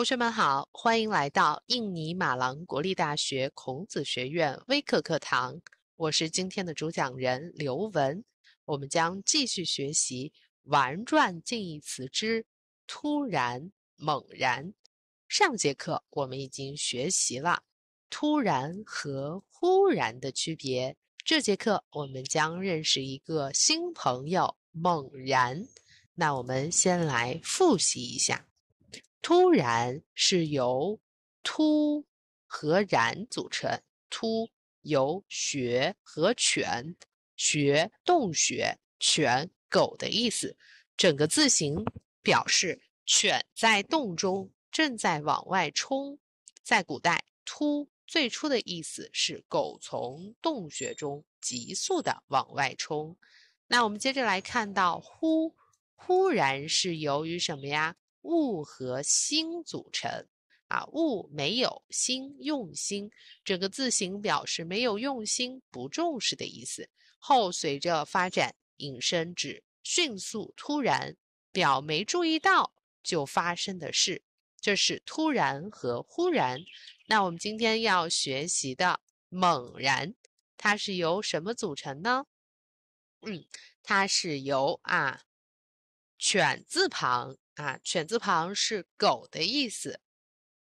同学们好，欢迎来到印尼马郎国立大学孔子学院微课课堂。我是今天的主讲人刘文，我们将继续学习玩转近义词之突然、猛然。上节课我们已经学习了突然和忽然的区别，这节课我们将认识一个新朋友猛然。那我们先来复习一下。突然是由“突”和“然”组成，“突”由“穴”和“犬”，“穴”洞穴，“犬”狗的意思。整个字形表示犬在洞中正在往外冲。在古代，“突”最初的意思是狗从洞穴中急速的往外冲。那我们接着来看到“忽”，“忽然”是由于什么呀？物和心组成啊，物没有心，用心，整个字形表示没有用心、不重视的意思。后随着发展，引申指迅速、突然，表没注意到就发生的事，这是突然和忽然。那我们今天要学习的猛然，它是由什么组成呢？嗯，它是由啊犬字旁。啊，犬字旁是狗的意思。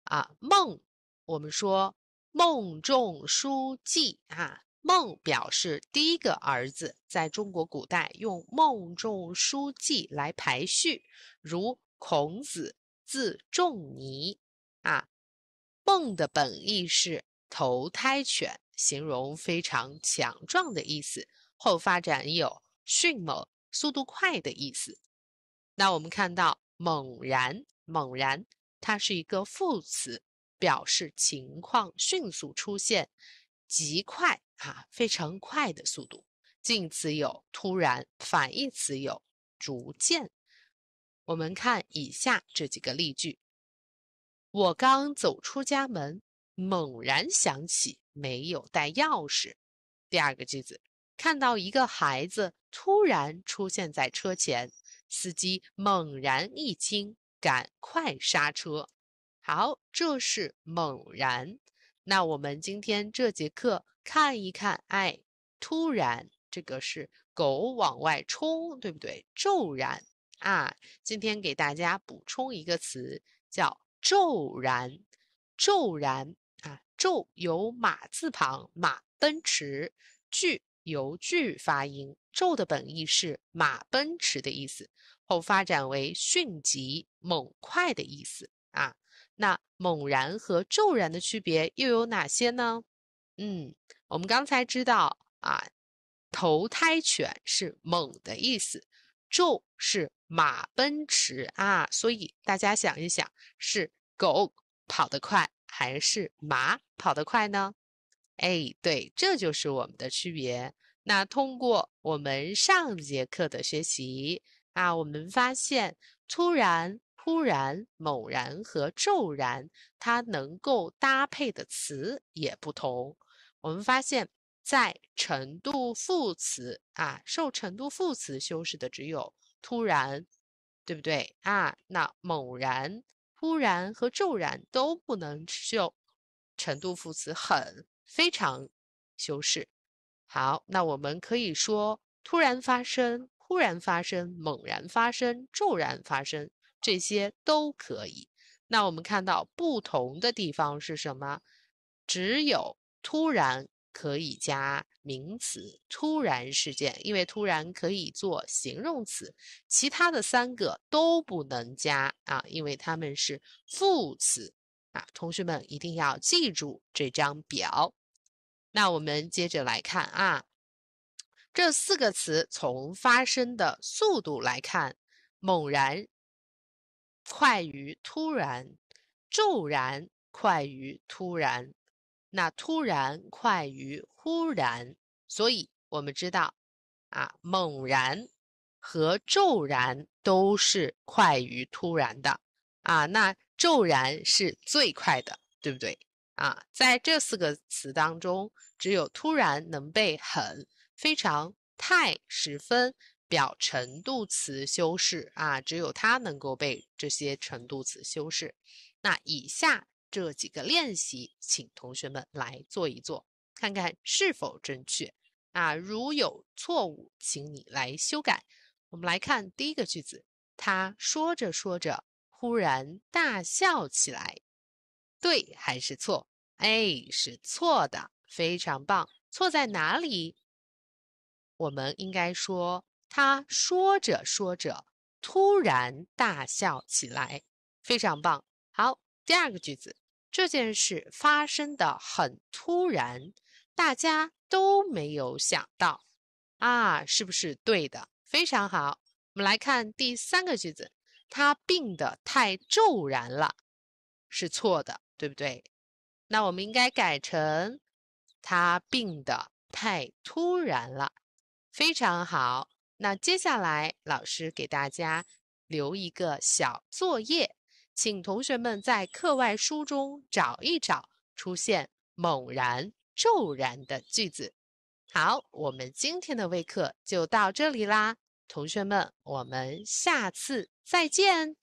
啊，梦，我们说孟仲书季啊，孟表示第一个儿子。在中国古代用孟仲书季来排序，如孔子字仲尼。啊，孟的本意是投胎犬，形容非常强壮的意思。后发展有迅猛、速度快的意思。那我们看到“猛然”猛然，它是一个副词，表示情况迅速出现，极快啊，非常快的速度。近义词有突然，反义词有逐渐。我们看以下这几个例句：我刚走出家门，猛然想起没有带钥匙。第二个句子，看到一个孩子突然出现在车前。司机猛然一惊，赶快刹车。好，这是猛然。那我们今天这节课看一看，哎，突然这个是狗往外冲，对不对？骤然啊，今天给大家补充一个词，叫骤然。骤然啊，骤有马字旁，马奔驰，遽。由句发音，骤的本意是马奔驰的意思，后发展为迅疾、猛快的意思啊。那猛然和骤然的区别又有哪些呢？嗯，我们刚才知道啊，头胎犬是猛的意思，骤是马奔驰啊。所以大家想一想，是狗跑得快还是马跑得快呢？哎，对，这就是我们的区别。那通过我们上节课的学习啊，我们发现突然、忽然、猛然和骤然，它能够搭配的词也不同。我们发现，在程度副词啊，受程度副词修饰的只有突然，对不对啊？那猛然、忽然和骤然都不能受程度副词很。非常修饰，好，那我们可以说突然发生、忽然发生、猛然发生、骤然发生，这些都可以。那我们看到不同的地方是什么？只有突然可以加名词，突然事件，因为突然可以做形容词，其他的三个都不能加啊，因为它们是副词啊。同学们一定要记住这张表。那我们接着来看啊，这四个词从发生的速度来看，猛然快于突然，骤然快于突然，那突然快于忽然，所以我们知道啊，猛然和骤然都是快于突然的啊，那骤然是最快的，对不对？啊，在这四个词当中，只有突然能被很、非常、太、十分表程度词修饰啊，只有它能够被这些程度词修饰。那以下这几个练习，请同学们来做一做，看看是否正确啊。如有错误，请你来修改。我们来看第一个句子：他说着说着，忽然大笑起来，对还是错？A 是错的，非常棒。错在哪里？我们应该说，他说着说着，突然大笑起来。非常棒。好，第二个句子，这件事发生的很突然，大家都没有想到啊，是不是对的？非常好。我们来看第三个句子，他病的太骤然了，是错的，对不对？那我们应该改成他病的太突然了，非常好。那接下来老师给大家留一个小作业，请同学们在课外书中找一找出现猛然、骤然的句子。好，我们今天的微课就到这里啦，同学们，我们下次再见。